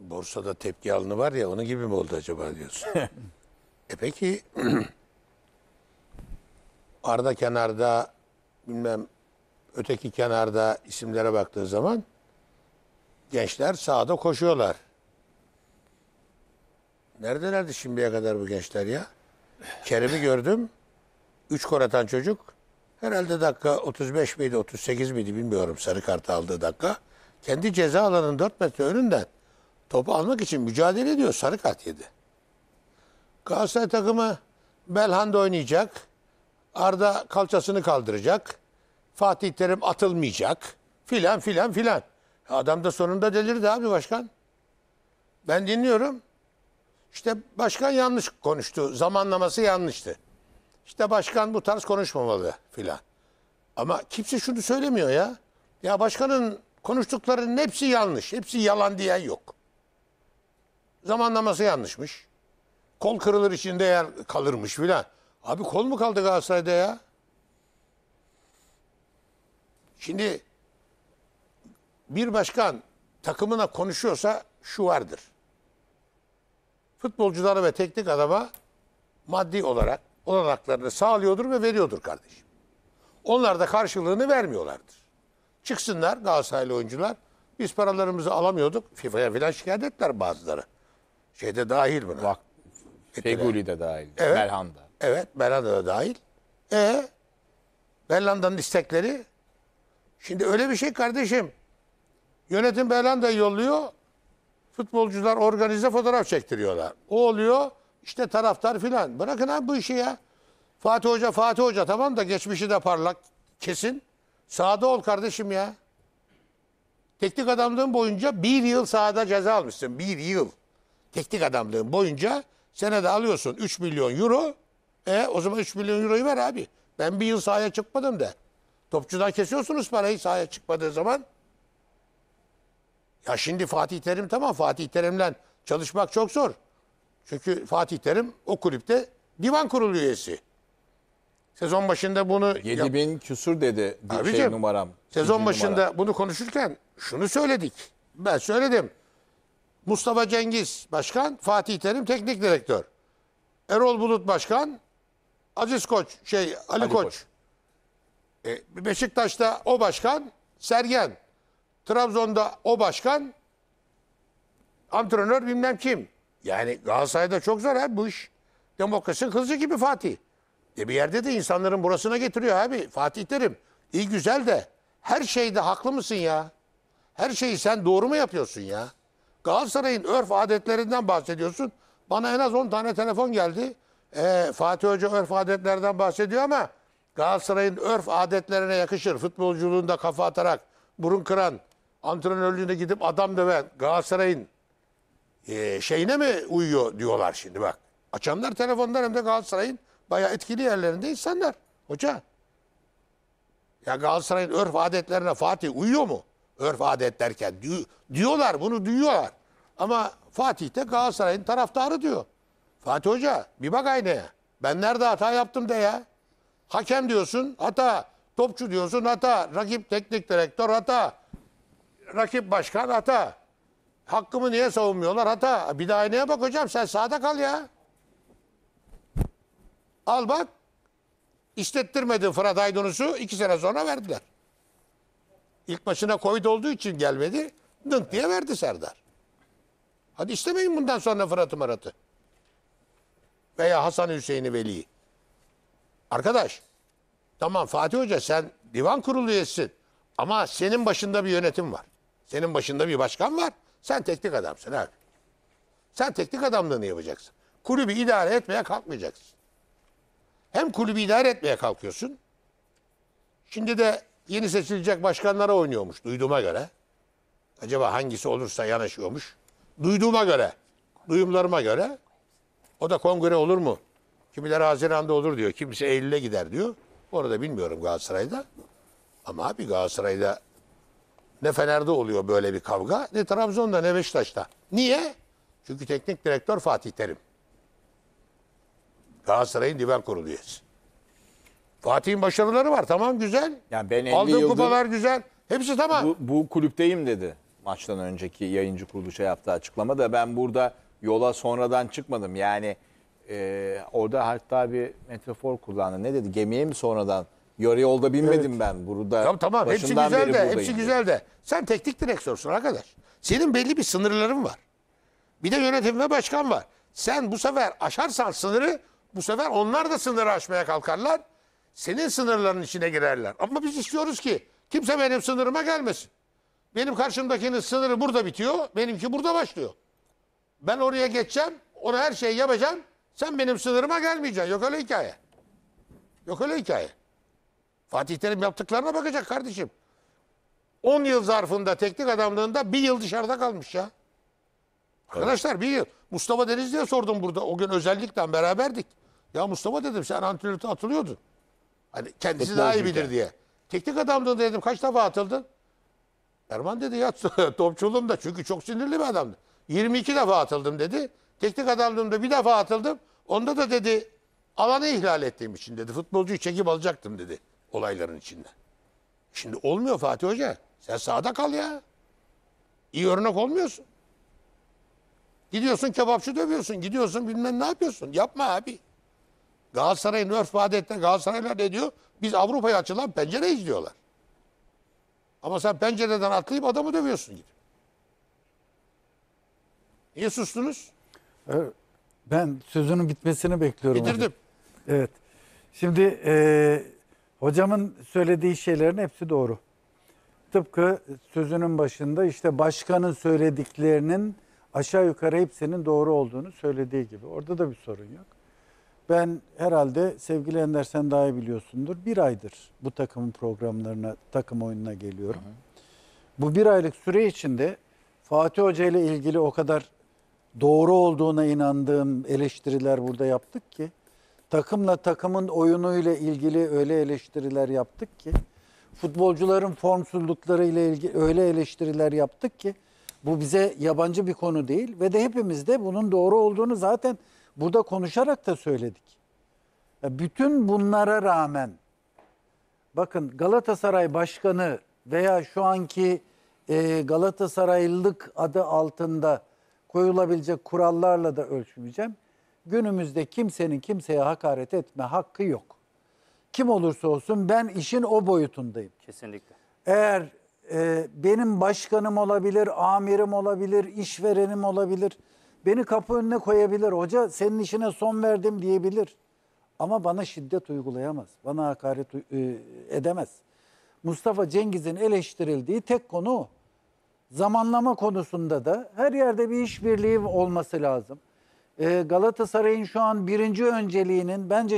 borsada tepki alını var ya onun gibi mi oldu acaba diyorsun. e peki arda kenarda bilmem öteki kenarda isimlere baktığı zaman gençler sağda koşuyorlar. Neredelerdi şimdiye kadar bu gençler ya? Kerem'i gördüm. Üç kor atan çocuk. Herhalde dakika 35 miydi 38 miydi bilmiyorum sarı kartı aldığı dakika. Kendi ceza alanının 4 metre önünden topu almak için mücadele ediyor. Sarı kart yedi. Galatasaray takımı Belhanda oynayacak. Arda kalçasını kaldıracak. Fatih Terim atılmayacak. Filan filan filan. Adam da sonunda delirdi abi başkan. Ben dinliyorum. İşte başkan yanlış konuştu. Zamanlaması yanlıştı. İşte başkan bu tarz konuşmamalı filan. Ama kimse şunu söylemiyor ya. Ya başkanın konuştuklarının hepsi yanlış. Hepsi yalan diyen yok zamanlaması yanlışmış. Kol kırılır içinde yer kalırmış filan. Abi kol mu kaldı Galatasaray'da ya? Şimdi bir başkan takımına konuşuyorsa şu vardır. Futbolculara ve teknik adama maddi olarak olanaklarını sağlıyordur ve veriyordur kardeşim. Onlar da karşılığını vermiyorlardır. Çıksınlar Galatasaraylı oyuncular. Biz paralarımızı alamıyorduk. FIFA'ya filan şikayet ettiler bazıları. Şeyde dahil buna. Vak Feguli de dahil. Evet. Belhanda. Evet Belhanda da dahil. E Belhanda'nın istekleri şimdi öyle bir şey kardeşim. Yönetim Belhanda'yı yolluyor. Futbolcular organize fotoğraf çektiriyorlar. O oluyor işte taraftar filan. Bırakın abi bu işi ya. Fatih Hoca Fatih Hoca tamam da geçmişi de parlak kesin. Sahada ol kardeşim ya. Teknik adamlığın boyunca bir yıl sahada ceza almışsın. Bir yıl teknik adamlığın boyunca senede alıyorsun 3 milyon euro. E o zaman 3 milyon euroyu ver abi. Ben bir yıl sahaya çıkmadım de. Topçudan kesiyorsunuz parayı sahaya çıkmadığı zaman. Ya şimdi Fatih Terim tamam Fatih Terim'le çalışmak çok zor. Çünkü Fatih Terim o kulüpte divan kurulu üyesi. Sezon başında bunu... 7 bin yap... küsur dedi Abicim, şey numaram. Sezon başında numaram. bunu konuşurken şunu söyledik. Ben söyledim. Mustafa Cengiz Başkan, Fatih Terim Teknik Direktör. Erol Bulut Başkan, Aziz Koç, şey Ali, Ali Koç. Koç. E, Beşiktaş'ta o başkan Sergen. Trabzon'da o başkan antrenör bilmem kim. Yani Galatasaray'da çok zor abi bu iş. Demokrasinin kızı gibi Fatih. E bir yerde de insanların burasına getiriyor abi. Fatih Terim iyi güzel de her şeyde haklı mısın ya? Her şeyi sen doğru mu yapıyorsun ya? Galatasaray'ın örf adetlerinden bahsediyorsun. Bana en az 10 tane telefon geldi. E, Fatih Hoca örf adetlerden bahsediyor ama Galatasaray'ın örf adetlerine yakışır. Futbolculuğunda kafa atarak, burun kıran, antrenörlüğüne gidip adam döven Galatasaray'ın e, şeyine mi uyuyor diyorlar şimdi bak. Açanlar telefonlar hem de Galatasaray'ın bayağı etkili yerlerinde insanlar. Hoca. Ya Galatasaray'ın örf adetlerine Fatih uyuyor mu? Örf adet derken diyorlar bunu duyuyorlar. Ama Fatih de Galatasaray'ın taraftarı diyor. Fatih Hoca bir bak aynaya. Ben nerede hata yaptım de ya. Hakem diyorsun hata. Topçu diyorsun hata. Rakip teknik direktör hata. Rakip başkan hata. Hakkımı niye savunmuyorlar hata. Bir daha aynaya bak hocam sen sağda kal ya. Al bak. İşlettirmedin Fırat Aydınus'u. iki sene sonra verdiler. İlk başına Covid olduğu için gelmedi. Dınk diye verdi Serdar. Hadi istemeyin bundan sonra Fırat'ı Marat'ı. Veya Hasan Hüseyin'i Veli'yi. Arkadaş tamam Fatih Hoca sen divan kurulu üyesisin. Ama senin başında bir yönetim var. Senin başında bir başkan var. Sen teknik adamsın abi. Sen teknik adamlığını yapacaksın. Kulübü idare etmeye kalkmayacaksın. Hem kulübü idare etmeye kalkıyorsun. Şimdi de yeni seçilecek başkanlara oynuyormuş duyduğuma göre. Acaba hangisi olursa yanaşıyormuş duyduğuma göre, duyumlarıma göre o da kongre olur mu? Kimileri Haziran'da olur diyor. Kimisi Eylül'e gider diyor. Orada bilmiyorum Galatasaray'da. Ama abi Galatasaray'da ne Fener'de oluyor böyle bir kavga ne Trabzon'da ne Beşiktaş'ta. Niye? Çünkü teknik direktör Fatih Terim. Galatasaray'ın divan kurulu üyesi. Fatih'in başarıları var tamam güzel. Yani ben 50 Aldığı yıldır kupalar güzel. Hepsi tamam. bu, bu kulüpteyim dedi maçtan önceki yayıncı kuruluşa şey yaptığı açıklama da ben burada yola sonradan çıkmadım. Yani e, orada hatta bir metafor kullandı. Ne dedi? Gemiye mi sonradan? Yarı yolda binmedim evet. ben. Burada tamam, tamam. hepsi güzel de, hepsi güzel de. Sen teknik direktörsün arkadaş. Senin belli bir sınırların var. Bir de yönetim ve başkan var. Sen bu sefer aşarsan sınırı bu sefer onlar da sınırı aşmaya kalkarlar. Senin sınırların içine girerler. Ama biz istiyoruz ki kimse benim sınırıma gelmesin. Benim karşımdakinin sınırı burada bitiyor. Benimki burada başlıyor. Ben oraya geçeceğim. Ona her şeyi yapacağım. Sen benim sınırıma gelmeyeceksin. Yok öyle hikaye. Yok öyle hikaye. Fatih Terim yaptıklarına bakacak kardeşim. 10 yıl zarfında teknik adamlığında bir yıl dışarıda kalmış ya. Arkadaşlar bir yıl. Mustafa Denizli'ye sordum burada. O gün özellikle beraberdik. Ya Mustafa dedim sen antrenörde atılıyordun. Hani kendisi Futbolcu daha iyi bilir diye. Teknik adamlığında dedim kaç defa atıldın? Erman dedi ya topçuluğum da çünkü çok sinirli bir adamdı. 22 defa atıldım dedi. Teknik adamlığımda bir defa atıldım. Onda da dedi alanı ihlal ettiğim için dedi. Futbolcuyu çekip alacaktım dedi olayların içinde. Şimdi olmuyor Fatih Hoca. Sen sağda kal ya. İyi örnek olmuyorsun. Gidiyorsun kebapçı dövüyorsun. Gidiyorsun bilmem ne yapıyorsun. Yapma abi. Galatasaray'ın örf adetine Galatasaraylar ne diyor? Biz Avrupa'ya açılan pencere izliyorlar. Ama sen pencereden atlayıp adamı dövüyorsun gibi. Niye sustunuz? Ee, ben sözünün bitmesini bekliyorum. hocam. Evet. Şimdi e, hocamın söylediği şeylerin hepsi doğru. Tıpkı sözünün başında işte başkanın söylediklerinin aşağı yukarı hepsinin doğru olduğunu söylediği gibi. Orada da bir sorun yok ben herhalde sevgili Ender sen daha iyi biliyorsundur. Bir aydır bu takımın programlarına, takım oyununa geliyorum. Hı hı. Bu bir aylık süre içinde Fatih Hoca ile ilgili o kadar doğru olduğuna inandığım eleştiriler burada yaptık ki takımla takımın oyunu ile ilgili öyle eleştiriler yaptık ki futbolcuların formsuzlukları ile ilgili öyle eleştiriler yaptık ki bu bize yabancı bir konu değil ve de hepimiz de bunun doğru olduğunu zaten Burada konuşarak da söyledik. E, bütün bunlara rağmen bakın Galatasaray Başkanı veya şu anki e, Galatasaraylılık adı altında koyulabilecek kurallarla da ölçmeyeceğim. Günümüzde kimsenin kimseye hakaret etme hakkı yok. Kim olursa olsun ben işin o boyutundayım. Kesinlikle. Eğer e, benim başkanım olabilir, amirim olabilir, işverenim olabilir Beni kapı önüne koyabilir. Hoca senin işine son verdim diyebilir. Ama bana şiddet uygulayamaz. Bana hakaret e, edemez. Mustafa Cengiz'in eleştirildiği tek konu o. Zamanlama konusunda da her yerde bir işbirliği olması lazım. E, Galatasaray'ın şu an birinci önceliğinin bence